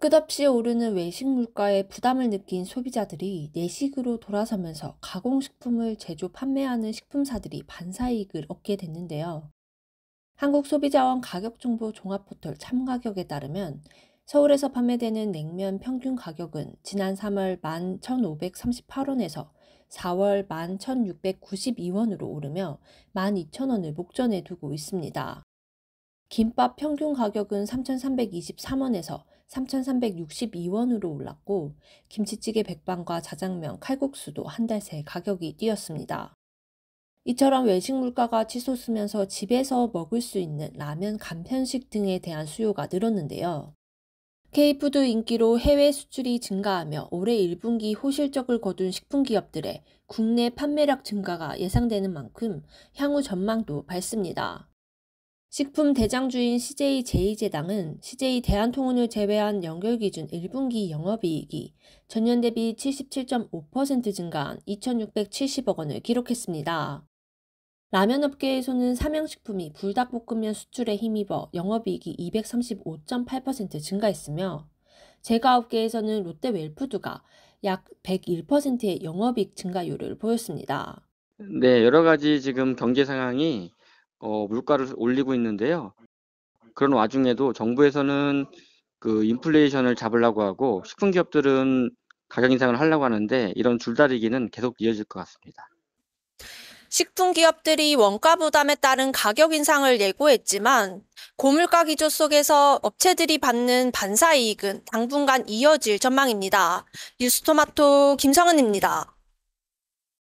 끝없이 오르는 외식 물가에 부담을 느낀 소비자들이 내식으로 돌아서면서 가공식품을 제조 판매하는 식품사들이 반사이익을 얻게 됐는데요. 한국소비자원 가격정보 종합포털 참가격에 따르면 서울에서 판매되는 냉면 평균 가격은 지난 3월 11,538원에서 4월 11,692원으로 오르며 12,000원을 목전에 두고 있습니다. 김밥 평균 가격은 3,323원에서 3,362원으로 올랐고 김치찌개 백반과 자장면, 칼국수도 한 달 새 가격이 뛰었습니다. 이처럼 외식 물가가 치솟으면서 집에서 먹을 수 있는 라면 간편식 등에 대한 수요가 늘었는데요. K푸드 인기로 해외 수출이 증가하며 올해 1분기 호실적을 거둔 식품 기업들의 국내 판매량 증가가 예상되는 만큼 향후 전망도 밝습니다. 식품 대장주인 CJ 제이제당은 CJ 대한통운을 제외한 연결 기준 1분기 영업이익이 전년 대비 77.5% 증가한 2,670억 원을 기록했습니다. 라면 업계에서는 삼양식품이 불닭볶음면 수출에 힘입어 영업이익이 235.8% 증가했으며 제과업계에서는 롯데웰푸드가 약 101%의 영업이익 증가율을 보였습니다. 네, 여러 가지 지금 경제 상황이 어, 물가를 올리고 있는데요. 그런 와중에도 정부에서는 그 인플레이션을 잡으려고 하고 식품 기업들은 가격 인상을 하려고 하는데 이런 줄다리기는 계속 이어질 것 같습니다. 식품 기업들이 원가 부담에 따른 가격 인상을 예고했지만 고물가 기조 속에서 업체들이 받는 반사 이익은 당분간 이어질 전망입니다. 뉴스토마토 김성은입니다.